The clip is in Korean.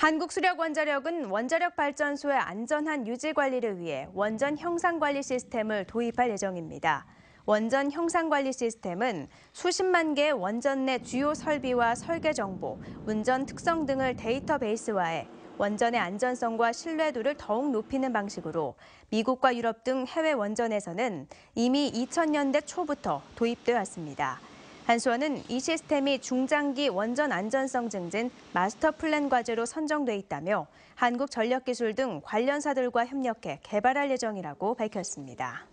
한국수력원자력은 원자력 발전소의 안전한 유지 관리를 위해 원전 형상 관리 시스템을 도입할 예정입니다. 원전 형상 관리 시스템은 수십만 개의 원전 내 주요 설비와 설계 정보, 운전 특성 등을 데이터베이스화해 원전의 안전성과 신뢰도를 더욱 높이는 방식으로 미국과 유럽 등 해외 원전에서는 이미 2000년대 초부터 도입되었습니다 한수원은 이 시스템이 중장기 원전 안전성 증진 마스터 플랜 과제로 선정돼 있다며 한국전력기술 등 관련사들과 협력해 개발할 예정이라고 밝혔습니다.